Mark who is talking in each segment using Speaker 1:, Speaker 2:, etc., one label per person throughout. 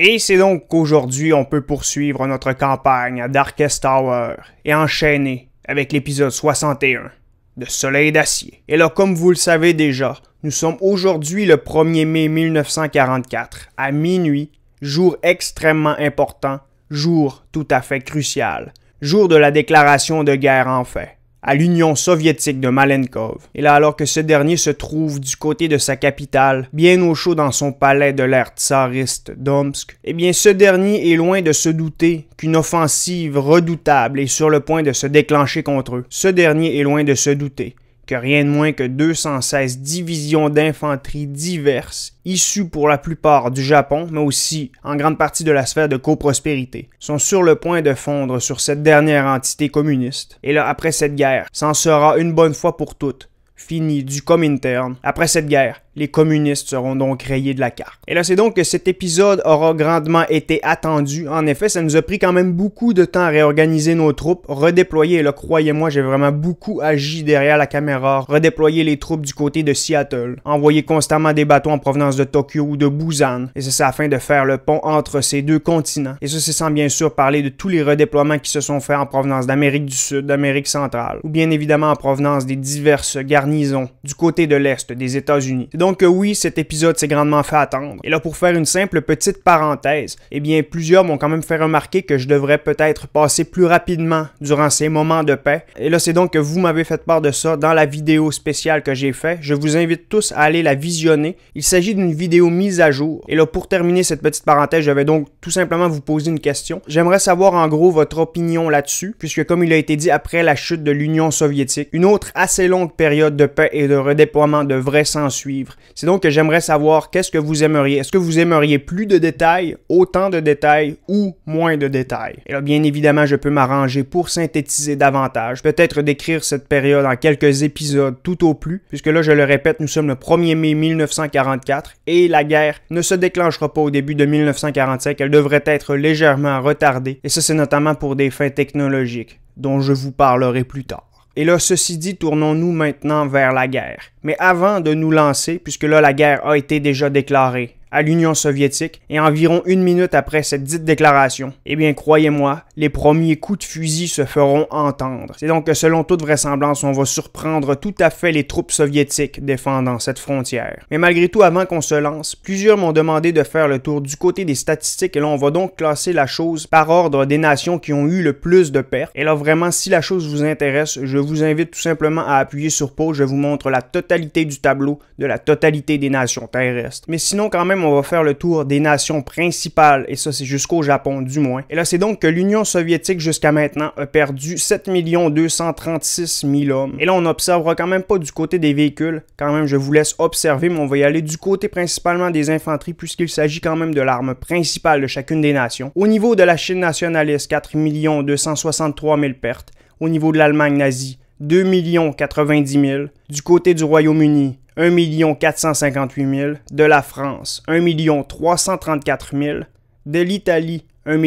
Speaker 1: Et c'est donc qu'aujourd'hui on peut poursuivre notre campagne à Darkest Tower et enchaîner avec l'épisode 61 de Soleil d'acier. Et là, comme vous le savez déjà, nous sommes aujourd'hui le 1er mai 1944, à minuit, jour extrêmement important, jour tout à fait crucial, jour de la déclaration de guerre en fait à l'Union soviétique de Malenkov. Et là, alors que ce dernier se trouve du côté de sa capitale, bien au chaud dans son palais de l'ère tsariste d'Omsk, eh bien ce dernier est loin de se douter qu'une offensive redoutable est sur le point de se déclencher contre eux. Ce dernier est loin de se douter que rien de moins que 216 divisions d'infanterie diverses, issues pour la plupart du Japon, mais aussi en grande partie de la sphère de coprospérité, sont sur le point de fondre sur cette dernière entité communiste. Et là, après cette guerre, s'en sera une bonne fois pour toutes, fini du Comintern. Après cette guerre, les communistes seront donc rayés de la carte. Et là, c'est donc que cet épisode aura grandement été attendu. En effet, ça nous a pris quand même beaucoup de temps à réorganiser nos troupes, redéployer, et là, croyez-moi, j'ai vraiment beaucoup agi derrière la caméra, redéployer les troupes du côté de Seattle, envoyer constamment des bateaux en provenance de Tokyo ou de Busan, et c'est ça afin de faire le pont entre ces deux continents. Et ça, c'est sans bien sûr parler de tous les redéploiements qui se sont faits en provenance d'Amérique du Sud, d'Amérique centrale, ou bien évidemment en provenance des diverses garnisons du côté de l'Est des États-Unis. Donc oui, cet épisode s'est grandement fait attendre. Et là, pour faire une simple petite parenthèse, eh bien, plusieurs m'ont quand même fait remarquer que je devrais peut-être passer plus rapidement durant ces moments de paix. Et là, c'est donc que vous m'avez fait part de ça dans la vidéo spéciale que j'ai faite. Je vous invite tous à aller la visionner. Il s'agit d'une vidéo mise à jour. Et là, pour terminer cette petite parenthèse, je vais donc tout simplement vous poser une question. J'aimerais savoir en gros votre opinion là-dessus, puisque comme il a été dit après la chute de l'Union soviétique, une autre assez longue période de paix et de redéploiement devrait s'en suivre. C'est donc que j'aimerais savoir qu'est-ce que vous aimeriez. Est-ce que vous aimeriez plus de détails, autant de détails ou moins de détails? Et là, bien évidemment, je peux m'arranger pour synthétiser davantage, peut-être décrire cette période en quelques épisodes tout au plus, puisque là, je le répète, nous sommes le 1er mai 1944 et la guerre ne se déclenchera pas au début de 1945, elle devrait être légèrement retardée, et ça, c'est notamment pour des fins technologiques dont je vous parlerai plus tard. Et là, ceci dit, tournons-nous maintenant vers la guerre. Mais avant de nous lancer, puisque là, la guerre a été déjà déclarée, à l'Union soviétique et environ une minute après cette dite déclaration, eh bien croyez-moi, les premiers coups de fusil se feront entendre. C'est donc que selon toute vraisemblance, on va surprendre tout à fait les troupes soviétiques défendant cette frontière. Mais malgré tout, avant qu'on se lance, plusieurs m'ont demandé de faire le tour du côté des statistiques et là on va donc classer la chose par ordre des nations qui ont eu le plus de pertes. Et là vraiment, si la chose vous intéresse, je vous invite tout simplement à appuyer sur pause, je vous montre la totalité du tableau de la totalité des nations terrestres. Mais sinon quand même on va faire le tour des nations principales, et ça c'est jusqu'au Japon du moins. Et là, c'est donc que l'Union soviétique jusqu'à maintenant a perdu 7 236 000 hommes. Et là, on observera quand même pas du côté des véhicules, quand même je vous laisse observer, mais on va y aller du côté principalement des infanteries puisqu'il s'agit quand même de l'arme principale de chacune des nations. Au niveau de la Chine nationaliste, 4 263 000 pertes. Au niveau de l'Allemagne nazie, 2 090 000. Du côté du Royaume-Uni, 1 458 000, de la France 1 334 000, de l'Italie 1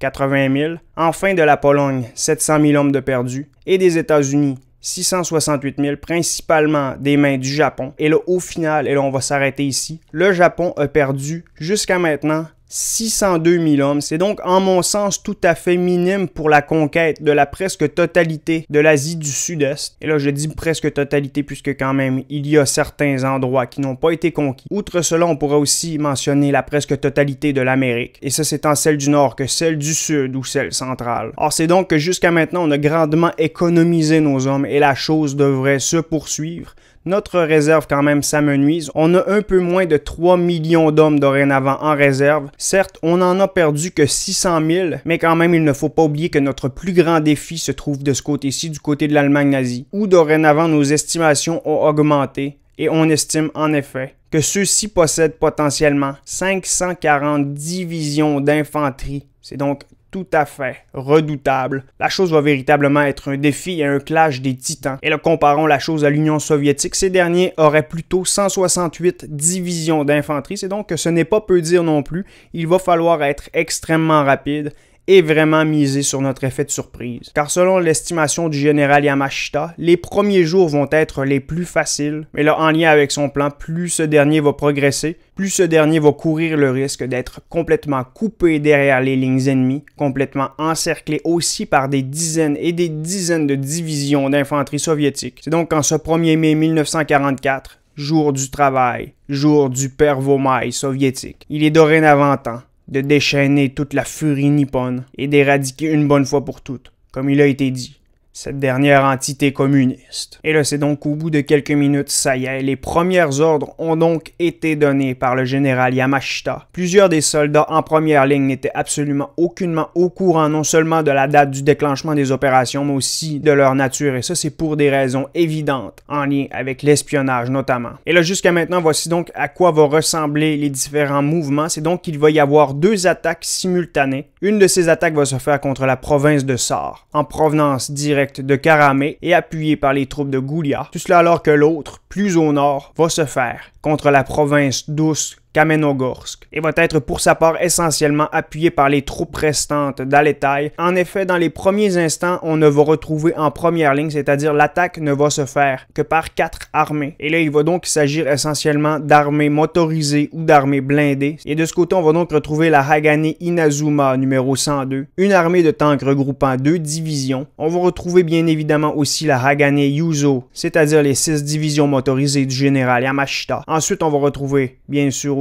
Speaker 1: 80 000, enfin de la Pologne 700 000 hommes de perdus et des États-Unis 668 000, principalement des mains du Japon. Et là, au final, et là, on va s'arrêter ici, le Japon a perdu jusqu'à maintenant 602 000 hommes. C'est donc, en mon sens, tout à fait minime pour la conquête de la presque totalité de l'Asie du Sud-Est. Et là, je dis presque totalité puisque quand même, il y a certains endroits qui n'ont pas été conquis. Outre cela, on pourra aussi mentionner la presque totalité de l'Amérique. Et ça, c'est tant celle du Nord que celle du Sud ou celle centrale. Or, c'est donc que jusqu'à maintenant, on a grandement économisé nos hommes et la chose devrait se poursuivre notre réserve quand même s'amenuise. On a un peu moins de 3 millions d'hommes dorénavant en réserve. Certes, on n'en a perdu que 600 000, mais quand même, il ne faut pas oublier que notre plus grand défi se trouve de ce côté-ci, du côté de l'Allemagne nazie, où dorénavant nos estimations ont augmenté et on estime en effet que ceux-ci possèdent potentiellement 540 divisions d'infanterie. C'est donc tout à fait redoutable. La chose va véritablement être un défi et un clash des titans. Et le comparons la chose à l'Union soviétique, ces derniers auraient plutôt 168 divisions d'infanterie, c'est donc que ce n'est pas peu dire non plus. Il va falloir être extrêmement rapide et vraiment miser sur notre effet de surprise. Car selon l'estimation du général Yamashita, les premiers jours vont être les plus faciles, mais là en lien avec son plan, plus ce dernier va progresser, plus ce dernier va courir le risque d'être complètement coupé derrière les lignes ennemies, complètement encerclé aussi par des dizaines et des dizaines de divisions d'infanterie soviétique. C'est donc en ce 1er mai 1944, jour du travail, jour du père pervomai soviétique, il est dorénavant temps de déchaîner toute la furie nippone et d'éradiquer une bonne fois pour toutes, comme il a été dit, cette dernière entité communiste. Et là, c'est donc au bout de quelques minutes, ça y est, les premiers ordres ont donc été donnés par le général Yamashita. Plusieurs des soldats en première ligne n'étaient absolument aucunement au courant non seulement de la date du déclenchement des opérations, mais aussi de leur nature, et ça c'est pour des raisons évidentes, en lien avec l'espionnage notamment. Et là, jusqu'à maintenant, voici donc à quoi vont ressembler les différents mouvements. C'est donc qu'il va y avoir deux attaques simultanées. Une de ces attaques va se faire contre la province de Sar, en provenance directe de Karamé et appuyé par les troupes de Goulia, tout cela alors que l'autre, plus au nord, va se faire contre la province douce Kamenogorsk et va être pour sa part essentiellement appuyé par les troupes restantes d'Aletaï. En effet, dans les premiers instants, on ne va retrouver en première ligne, c'est-à-dire l'attaque ne va se faire que par quatre armées. Et là, il va donc s'agir essentiellement d'armées motorisées ou d'armées blindées. Et de ce côté, on va donc retrouver la Hagane Inazuma numéro 102, une armée de tanks regroupant deux divisions. On va retrouver bien évidemment aussi la Hagane Yuzo, c'est-à-dire les six divisions motorisées du général Yamashita. Ensuite, on va retrouver bien sûr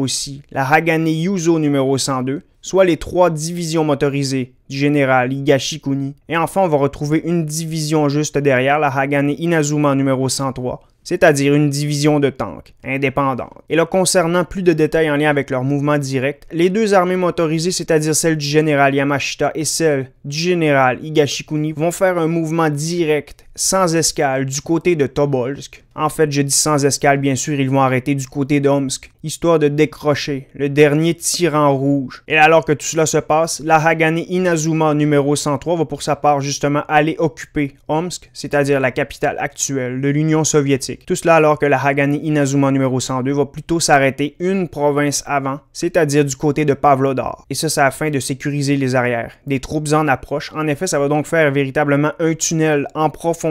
Speaker 1: la Hagane Yuzo numéro 102, soit les trois divisions motorisées du général Higashikuni. Et enfin, on va retrouver une division juste derrière la Hagane Inazuma numéro 103, c'est-à-dire une division de tanks, indépendante. Et là, concernant plus de détails en lien avec leur mouvement direct, les deux armées motorisées, c'est-à-dire celle du général Yamashita et celle du général Higashikuni, vont faire un mouvement direct sans escale du côté de Tobolsk. En fait, je dis sans escale, bien sûr, ils vont arrêter du côté d'Omsk, histoire de décrocher le dernier tyran rouge. Et alors que tout cela se passe, la Hagane Inazuma numéro 103 va pour sa part justement aller occuper Omsk, c'est-à-dire la capitale actuelle de l'Union soviétique. Tout cela alors que la Hagane Inazuma numéro 102 va plutôt s'arrêter une province avant, c'est-à-dire du côté de Pavlodar. Et ça, c'est afin de sécuriser les arrières. Des troupes en approche. En effet, ça va donc faire véritablement un tunnel en profondeur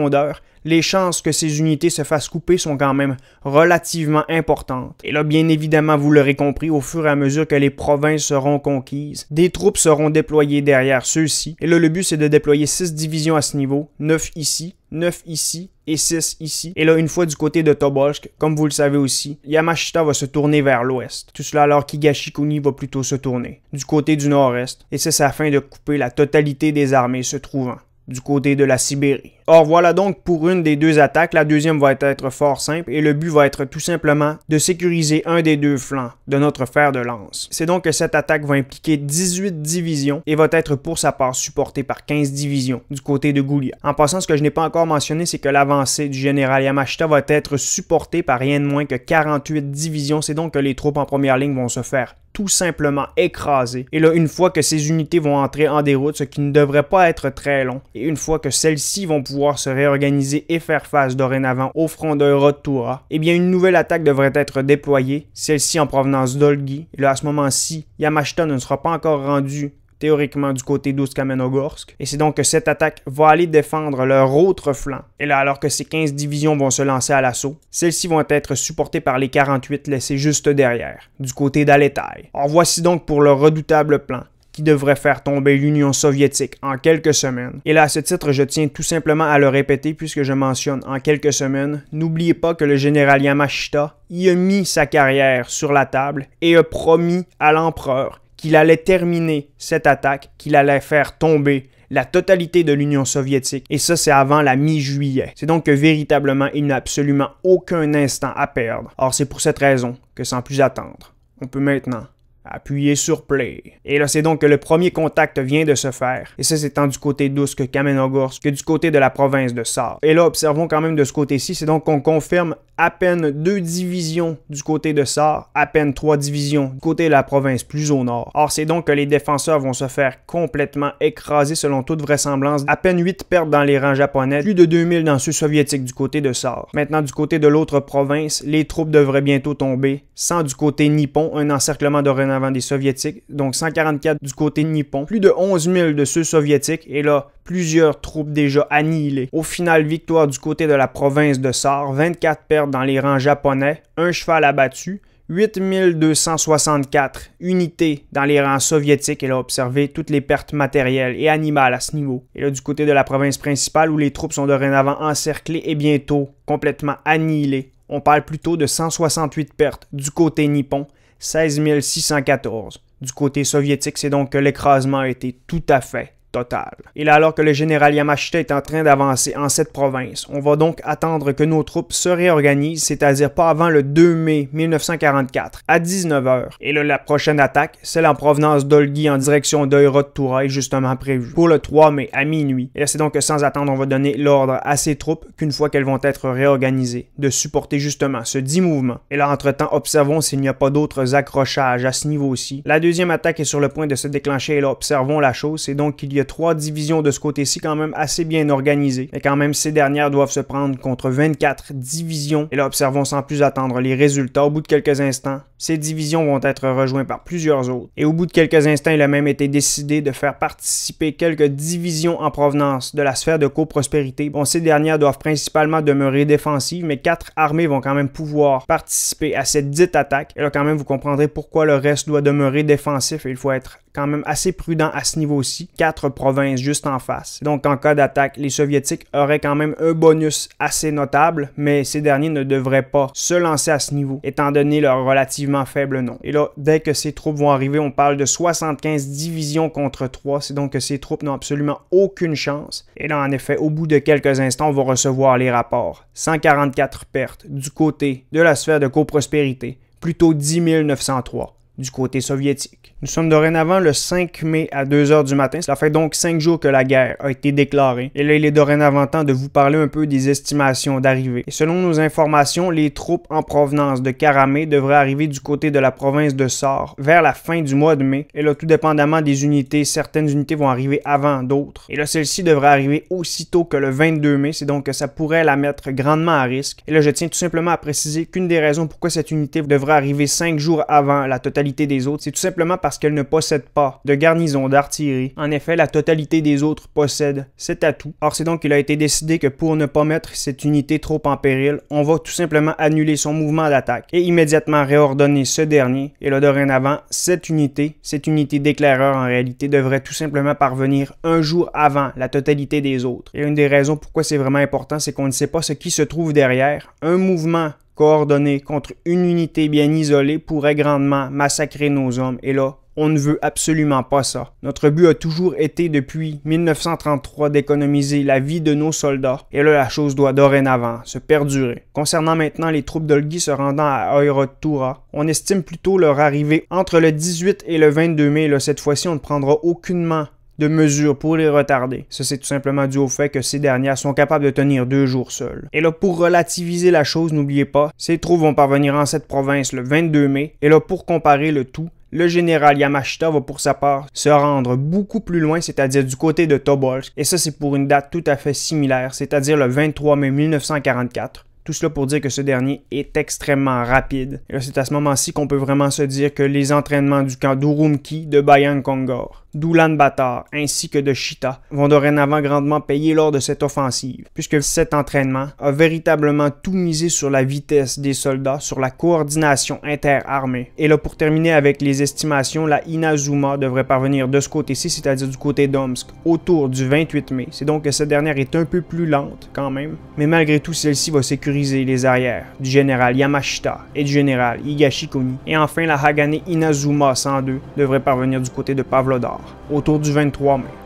Speaker 1: les chances que ces unités se fassent couper sont quand même relativement importantes. Et là, bien évidemment, vous l'aurez compris, au fur et à mesure que les provinces seront conquises, des troupes seront déployées derrière ceux-ci. Et là, le but, c'est de déployer 6 divisions à ce niveau, 9 ici, 9 ici et 6 ici. Et là, une fois du côté de Tobolsk, comme vous le savez aussi, Yamashita va se tourner vers l'ouest. Tout cela alors qu'Igashikuni va plutôt se tourner du côté du nord-est. Et c'est ça fin de couper la totalité des armées se trouvant du côté de la Sibérie. Or voilà donc pour une des deux attaques, la deuxième va être fort simple et le but va être tout simplement de sécuriser un des deux flancs de notre fer de lance. C'est donc que cette attaque va impliquer 18 divisions et va être pour sa part supportée par 15 divisions du côté de Goulia. En passant, ce que je n'ai pas encore mentionné, c'est que l'avancée du général Yamashita va être supportée par rien de moins que 48 divisions, c'est donc que les troupes en première ligne vont se faire tout simplement écrasé. Et là, une fois que ces unités vont entrer en déroute, ce qui ne devrait pas être très long, et une fois que celles-ci vont pouvoir se réorganiser et faire face dorénavant au front de Rotura, eh bien une nouvelle attaque devrait être déployée, celle-ci en provenance d'Olgi. Et là, à ce moment-ci, Yamashita ne sera pas encore rendu théoriquement du côté d'Ouskamenogorsk, Et c'est donc que cette attaque va aller défendre leur autre flanc. Et là, alors que ces 15 divisions vont se lancer à l'assaut, celles-ci vont être supportées par les 48 laissées juste derrière, du côté d'Aletaï. En voici donc pour le redoutable plan qui devrait faire tomber l'Union soviétique en quelques semaines. Et là, à ce titre, je tiens tout simplement à le répéter puisque je mentionne en quelques semaines, n'oubliez pas que le général Yamashita y a mis sa carrière sur la table et a promis à l'empereur qu'il allait terminer cette attaque, qu'il allait faire tomber la totalité de l'Union soviétique, et ça c'est avant la mi-juillet. C'est donc que véritablement il n'a absolument aucun instant à perdre. Or c'est pour cette raison que sans plus attendre, on peut maintenant Appuyez sur play. Et là, c'est donc que le premier contact vient de se faire. Et ça, c'est tant du côté d'Ousk Kamenogorsk que du côté de la province de Sar. Et là, observons quand même de ce côté-ci, c'est donc qu'on confirme à peine deux divisions du côté de Sar, à peine trois divisions du côté de la province plus au nord. Or, c'est donc que les défenseurs vont se faire complètement écraser selon toute vraisemblance. À peine huit pertes dans les rangs japonais, plus de 2000 dans ceux soviétiques du côté de Sar. Maintenant, du côté de l'autre province, les troupes devraient bientôt tomber, sans du côté nippon un encerclement de avant des Soviétiques, donc 144 du côté nippon, plus de 11 000 de ceux soviétiques, et là, plusieurs troupes déjà annihilées. Au final, victoire du côté de la province de Sar, 24 pertes dans les rangs japonais, un cheval abattu, 8 264 unités dans les rangs soviétiques. et là, observé toutes les pertes matérielles et animales à ce niveau. Et là, du côté de la province principale, où les troupes sont dorénavant encerclées et bientôt complètement annihilées, on parle plutôt de 168 pertes du côté nippon 16 614. Du côté soviétique, c'est donc que l'écrasement a été tout à fait total. Et là, alors que le général Yamashita est en train d'avancer en cette province, on va donc attendre que nos troupes se réorganisent, c'est-à-dire pas avant le 2 mai 1944, à 19h. Et là, la prochaine attaque, celle en provenance d'Olgi en direction d'Europe est justement prévue, pour le 3 mai à minuit. Et là, c'est donc que sans attendre, on va donner l'ordre à ces troupes qu'une fois qu'elles vont être réorganisées, de supporter justement ce dit mouvement. Et là, entre-temps, observons s'il n'y a pas d'autres accrochages à ce niveau-ci. La deuxième attaque est sur le point de se déclencher et là, observons la chose, c'est donc qu'il y a trois divisions de ce côté-ci quand même assez bien organisées. Mais quand même, ces dernières doivent se prendre contre 24 divisions. Et là, observons sans plus attendre les résultats au bout de quelques instants. Ces divisions vont être rejointes par plusieurs autres. Et au bout de quelques instants, il a même été décidé de faire participer quelques divisions en provenance de la sphère de coprospérité. Bon, ces dernières doivent principalement demeurer défensives, mais quatre armées vont quand même pouvoir participer à cette dite attaque. Et là, quand même, vous comprendrez pourquoi le reste doit demeurer défensif et il faut être quand même assez prudent à ce niveau-ci. Quatre provinces juste en face. Donc, en cas d'attaque, les Soviétiques auraient quand même un bonus assez notable, mais ces derniers ne devraient pas se lancer à ce niveau, étant donné leur relativement faible nom. Et là, dès que ces troupes vont arriver, on parle de 75 divisions contre 3. C'est donc que ces troupes n'ont absolument aucune chance. Et là, en effet, au bout de quelques instants, on va recevoir les rapports. 144 pertes du côté de la sphère de coprospérité, plutôt 10 903 du côté soviétique. Nous sommes dorénavant le 5 mai à 2 heures du matin. Cela fait donc 5 jours que la guerre a été déclarée. Et là, il est dorénavant temps de vous parler un peu des estimations d'arrivée. selon nos informations, les troupes en provenance de Karamé devraient arriver du côté de la province de Sar vers la fin du mois de mai. Et là, tout dépendamment des unités, certaines unités vont arriver avant d'autres. Et là, celle-ci devrait arriver aussitôt que le 22 mai. C'est donc que ça pourrait la mettre grandement à risque. Et là, je tiens tout simplement à préciser qu'une des raisons pourquoi cette unité devrait arriver 5 jours avant la totalité des autres, c'est tout simplement parce qu'elle ne possède pas de garnison d'artillerie. En effet, la totalité des autres possède cet atout. Or, c'est donc qu'il a été décidé que pour ne pas mettre cette unité trop en péril, on va tout simplement annuler son mouvement d'attaque et immédiatement réordonner ce dernier. Et là, dorénavant, cette unité, cette unité d'éclaireur en réalité, devrait tout simplement parvenir un jour avant la totalité des autres. Et une des raisons pourquoi c'est vraiment important, c'est qu'on ne sait pas ce qui se trouve derrière. Un mouvement coordonnée contre une unité bien isolée pourrait grandement massacrer nos hommes et là, on ne veut absolument pas ça. Notre but a toujours été depuis 1933 d'économiser la vie de nos soldats et là la chose doit dorénavant se perdurer. Concernant maintenant les troupes d'Olgi se rendant à Oirotura, on estime plutôt leur arrivée entre le 18 et le 22 mai. cette fois-ci, on ne prendra aucunement de mesures pour les retarder. Ça, c'est tout simplement dû au fait que ces dernières sont capables de tenir deux jours seuls. Et là, pour relativiser la chose, n'oubliez pas, ces troupes vont parvenir en cette province le 22 mai, et là, pour comparer le tout, le général Yamashita va pour sa part se rendre beaucoup plus loin, c'est-à-dire du côté de Tobolsk, et ça c'est pour une date tout à fait similaire, c'est-à-dire le 23 mai 1944. Tout cela pour dire que ce dernier est extrêmement rapide. Et c'est à ce moment-ci qu'on peut vraiment se dire que les entraînements du camp d'Urumqi de Bayang Kongor D'Ulan Batar ainsi que de Shita vont dorénavant grandement payer lors de cette offensive, puisque cet entraînement a véritablement tout misé sur la vitesse des soldats, sur la coordination interarmée. Et là, pour terminer avec les estimations, la Inazuma devrait parvenir de ce côté-ci, c'est-à-dire du côté d'Omsk, autour du 28 mai. C'est donc que cette dernière est un peu plus lente quand même, mais malgré tout, celle-ci va sécuriser les arrières du général Yamashita et du général Higashikuni. Et enfin, la Hagane Inazuma 102 devrait parvenir du côté de Pavlodar autour du 23 mai.